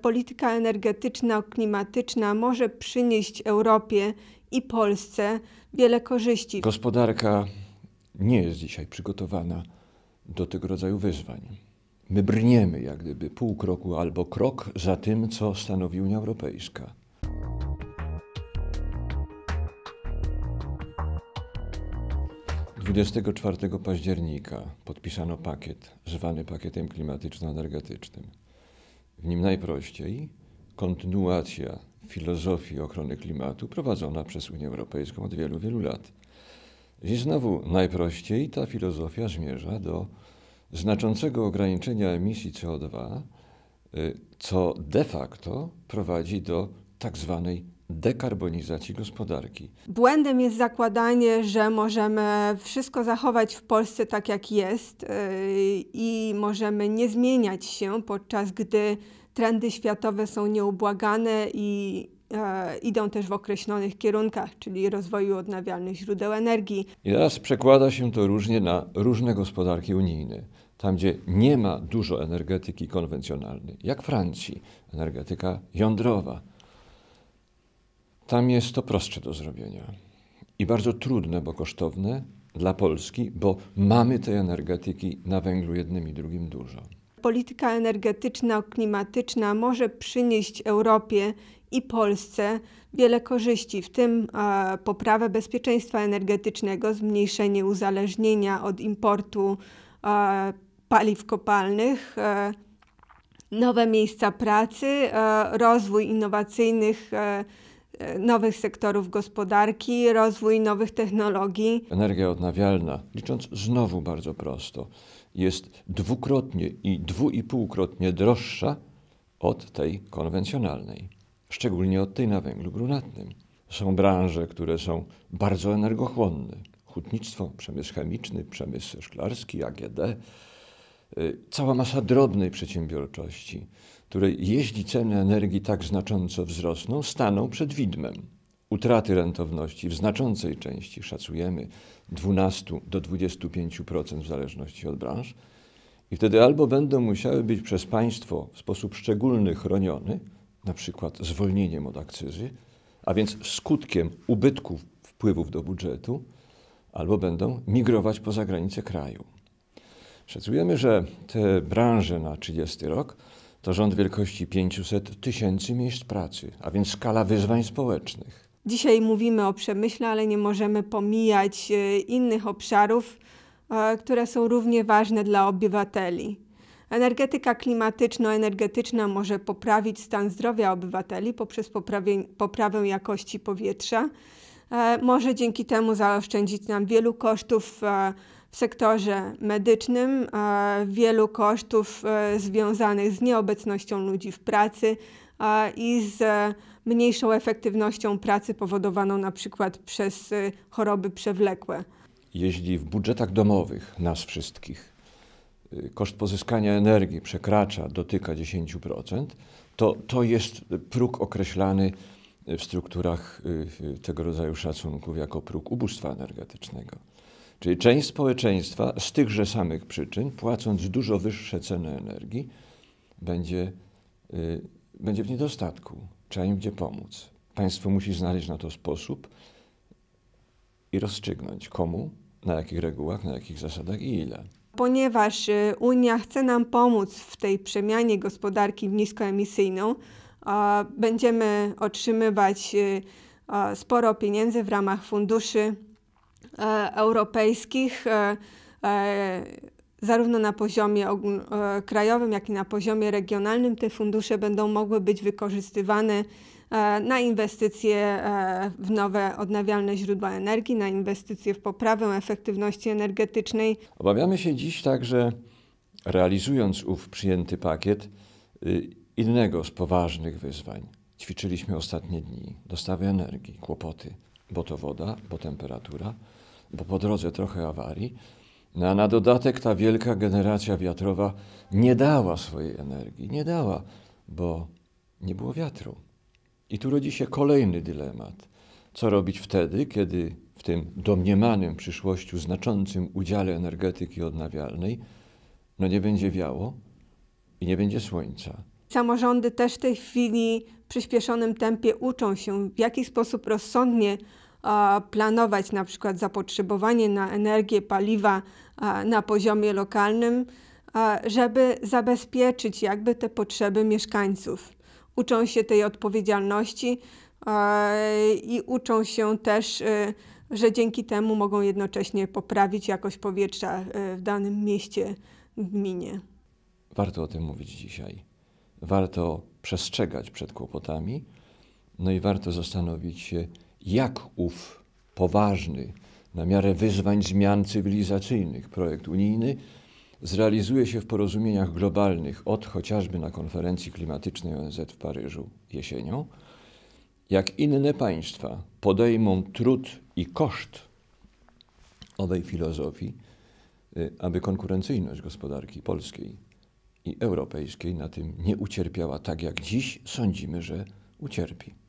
Polityka energetyczna, klimatyczna może przynieść Europie i Polsce wiele korzyści. Gospodarka nie jest dzisiaj przygotowana do tego rodzaju wyzwań. My brniemy jak gdyby pół kroku albo krok za tym, co stanowi Unia Europejska. Dwudziestego października podpisano pakiet zwany pakietem klimatyczno-energetycznym w nim najprościej kontynuacja filozofii ochrony klimatu prowadzona przez Unię Europejską od wielu, wielu lat. I znowu najprościej ta filozofia zmierza do znaczącego ograniczenia emisji CO2, y, co de facto prowadzi do tak zwanej dekarbonizacji gospodarki. Błędem jest zakładanie, że możemy wszystko zachować w Polsce tak jak jest y, i możemy nie zmieniać się, podczas gdy trendy światowe są nieubłagane i y, idą też w określonych kierunkach, czyli rozwoju odnawialnych źródeł energii. I teraz przekłada się to różnie na różne gospodarki unijne. Tam, gdzie nie ma dużo energetyki konwencjonalnej, jak Francji, energetyka jądrowa, tam jest to prostsze do zrobienia i bardzo trudne, bo kosztowne dla Polski, bo mamy tej energetyki na węglu jednym i drugim dużo. Polityka energetyczna, klimatyczna może przynieść Europie i Polsce wiele korzyści, w tym e, poprawę bezpieczeństwa energetycznego, zmniejszenie uzależnienia od importu e, paliw kopalnych, e, nowe miejsca pracy, e, rozwój innowacyjnych. E, E, nowych sektorów gospodarki, rozwój nowych technologii. Energia odnawialna, licząc znowu bardzo prosto, jest dwukrotnie i dwu i półkrotnie droższa od tej konwencjonalnej, szczególnie od tej na węglu brunatnym. Są branże, które są bardzo energochłonne. Hutnictwo, przemysł chemiczny, przemysł szklarski, AGD, Y, cała masa drobnej przedsiębiorczości, której jeśli ceny energii tak znacząco wzrosną, staną przed widmem utraty rentowności w znaczącej części, szacujemy 12 do 25% w zależności od branż. I wtedy albo będą musiały być przez państwo w sposób szczególny chronione, na przykład zwolnieniem od akcyzy, a więc skutkiem ubytku wpływów do budżetu, albo będą migrować poza granice kraju. Szacujemy, że te branże na 30 rok to rząd wielkości 500 tysięcy miejsc pracy, a więc skala wyzwań społecznych. Dzisiaj mówimy o przemyśle, ale nie możemy pomijać e, innych obszarów, e, które są równie ważne dla obywateli. Energetyka klimatyczno-energetyczna może poprawić stan zdrowia obywateli poprzez poprawę jakości powietrza. E, może dzięki temu zaoszczędzić nam wielu kosztów w sektorze medycznym, e, wielu kosztów e, związanych z nieobecnością ludzi w pracy e, i z mniejszą efektywnością pracy powodowaną na przykład przez choroby przewlekłe. Jeśli w budżetach domowych nas wszystkich koszt pozyskania energii przekracza, dotyka 10%, to to jest próg określany w strukturach tego rodzaju szacunków jako próg ubóstwa energetycznego. Czyli część społeczeństwa z tychże samych przyczyn, płacąc dużo wyższe ceny energii, będzie, y, będzie w niedostatku. Trzeba im gdzie pomóc. Państwo musi znaleźć na to sposób i rozstrzygnąć komu, na jakich regułach, na jakich zasadach i ile. Ponieważ y, Unia chce nam pomóc w tej przemianie gospodarki w niskoemisyjną, będziemy otrzymywać y, sporo pieniędzy w ramach funduszy E, europejskich, e, e, zarówno na poziomie krajowym, jak i na poziomie regionalnym, te fundusze będą mogły być wykorzystywane na inwestycje w nowe odnawialne źródła energii, na inwestycje w poprawę efektywności energetycznej. Obawiamy się dziś także, realizując ów przyjęty pakiet, y, innego z poważnych wyzwań. Ćwiczyliśmy ostatnie dni dostawy energii, kłopoty bo to woda, bo temperatura, bo po drodze trochę awarii. No a na dodatek ta wielka generacja wiatrowa nie dała swojej energii, nie dała, bo nie było wiatru. I tu rodzi się kolejny dylemat. Co robić wtedy, kiedy w tym domniemanym przyszłościu znaczącym udziale energetyki odnawialnej no nie będzie wiało i nie będzie słońca? Samorządy też w tej chwili w przyspieszonym tempie uczą się, w jaki sposób rozsądnie planować na przykład zapotrzebowanie na energię, paliwa na poziomie lokalnym, żeby zabezpieczyć jakby te potrzeby mieszkańców. Uczą się tej odpowiedzialności i uczą się też, y, że dzięki temu mogą jednocześnie poprawić jakość powietrza y, w danym mieście, gminie. Warto o tym mówić dzisiaj. Warto przestrzegać przed kłopotami, no i warto zastanowić się, jak ów poważny, na miarę wyzwań zmian cywilizacyjnych projekt unijny zrealizuje się w porozumieniach globalnych od chociażby na konferencji klimatycznej ONZ w Paryżu jesienią, jak inne państwa podejmą trud i koszt owej filozofii, y, aby konkurencyjność gospodarki polskiej i europejskiej na tym nie ucierpiała tak, jak dziś sądzimy, że ucierpi.